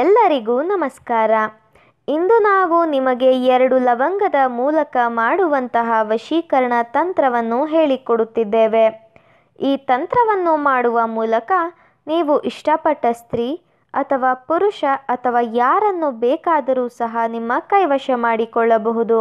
ಎಲ್ಲರಿಗೂ ನಮಸ್ಕಾರ ಇಂದು ನಾವು ನಿಮಗೆ ಎರಡು ಲವಂಗದ ಮೂಲಕ ಮಾಡುವಂತಹ ವಶೀಕರಣ ತಂತ್ರವನ್ನು ಹೇಳಿಕೊಡುತ್ತಿದ್ದೇವೆ ಈ ತಂತ್ರವನ್ನು ಮಾಡುವ ಮೂಲಕ ನೀವು ಇಷ್ಟಪಟ್ಟ ಸ್ತ್ರೀ ಅಥವಾ ಪುರುಷ ಅಥವಾ ಯಾರನ್ನು ಬೇಕಾದರೂ ಸಹ ನಿಮ್ಮ ಕೈವಶ ಮಾಡಿಕೊಳ್ಳಬಹುದು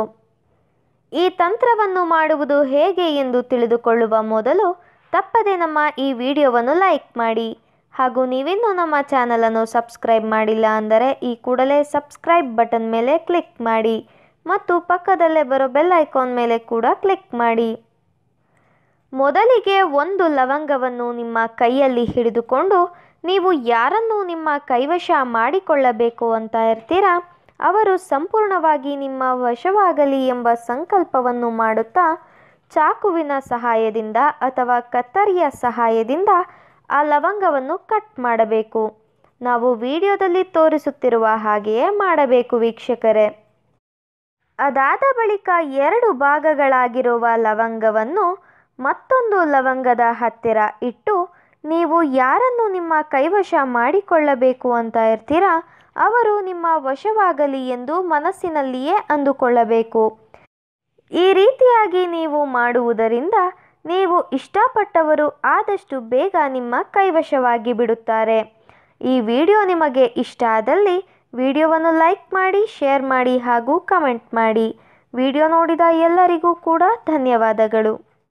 ಈ ತಂತ್ರವನ್ನು ಮಾಡುವುದು ಹೇಗೆ ಎಂದು ತಿಳಿದುಕೊಳ್ಳುವ ಮೊದಲು ತಪ್ಪದೆ ನಮ್ಮ ಈ ವಿಡಿಯೋವನ್ನು ಲೈಕ್ ಮಾಡಿ ಹಾಗೂ ನೀವಿನ್ನೂ ನಮ್ಮ ಚಾನಲನ್ನು ಸಬ್ಸ್ಕ್ರೈಬ್ ಮಾಡಿಲ್ಲ ಅಂದರೆ ಈ ಕೂಡಲೇ ಸಬ್ಸ್ಕ್ರೈಬ್ ಬಟನ್ ಮೇಲೆ ಕ್ಲಿಕ್ ಮಾಡಿ ಮತ್ತು ಪಕ್ಕದಲ್ಲೇ ಬರೋ ಬೆಲ್ ಐಕಾನ್ ಮೇಲೆ ಕೂಡ ಕ್ಲಿಕ್ ಮಾಡಿ ಮೊದಲಿಗೆ ಒಂದು ಲವಂಗವನ್ನು ನಿಮ್ಮ ಕೈಯಲ್ಲಿ ಹಿಡಿದುಕೊಂಡು ನೀವು ಯಾರನ್ನು ನಿಮ್ಮ ಕೈವಶ ಮಾಡಿಕೊಳ್ಳಬೇಕು ಅಂತ ಇರ್ತೀರಾ ಅವರು ಸಂಪೂರ್ಣವಾಗಿ ನಿಮ್ಮ ವಶವಾಗಲಿ ಎಂಬ ಸಂಕಲ್ಪವನ್ನು ಮಾಡುತ್ತಾ ಚಾಕುವಿನ ಸಹಾಯದಿಂದ ಅಥವಾ ಕತ್ತರಿಯ ಸಹಾಯದಿಂದ ಆ ಲವಂಗವನ್ನು ಕಟ್ ಮಾಡಬೇಕು ನಾವು ವಿಡಿಯೋದಲ್ಲಿ ತೋರಿಸುತ್ತಿರುವ ಹಾಗೆಯೇ ಮಾಡಬೇಕು ವೀಕ್ಷಕರೇ ಅದಾದ ಬಳಿಕ ಎರಡು ಭಾಗಗಳಾಗಿರುವ ಲವಂಗವನ್ನು ಮತ್ತೊಂದು ಲವಂಗದ ಹತ್ತಿರ ಇಟ್ಟು ನೀವು ಯಾರನ್ನು ನಿಮ್ಮ ಕೈವಶ ಮಾಡಿಕೊಳ್ಳಬೇಕು ಅಂತ ಇರ್ತೀರಾ ಅವರು ನಿಮ್ಮ ವಶವಾಗಲಿ ಎಂದು ಮನಸ್ಸಿನಲ್ಲಿಯೇ ಅಂದುಕೊಳ್ಳಬೇಕು ಈ ರೀತಿಯಾಗಿ ನೀವು ಮಾಡುವುದರಿಂದ ನೀವು ಇಷ್ಟಪಟ್ಟವರು ಆದಷ್ಟು ಬೇಗ ನಿಮ್ಮ ಕೈವಶವಾಗಿ ಬಿಡುತ್ತಾರೆ ಈ ವಿಡಿಯೋ ನಿಮಗೆ ಇಷ್ಟ ಆದಲ್ಲಿ ವಿಡಿಯೋವನ್ನು ಲೈಕ್ ಮಾಡಿ ಶೇರ್ ಮಾಡಿ ಹಾಗೂ ಕಮೆಂಟ್ ಮಾಡಿ ವಿಡಿಯೋ ನೋಡಿದ ಎಲ್ಲರಿಗೂ ಕೂಡ ಧನ್ಯವಾದಗಳು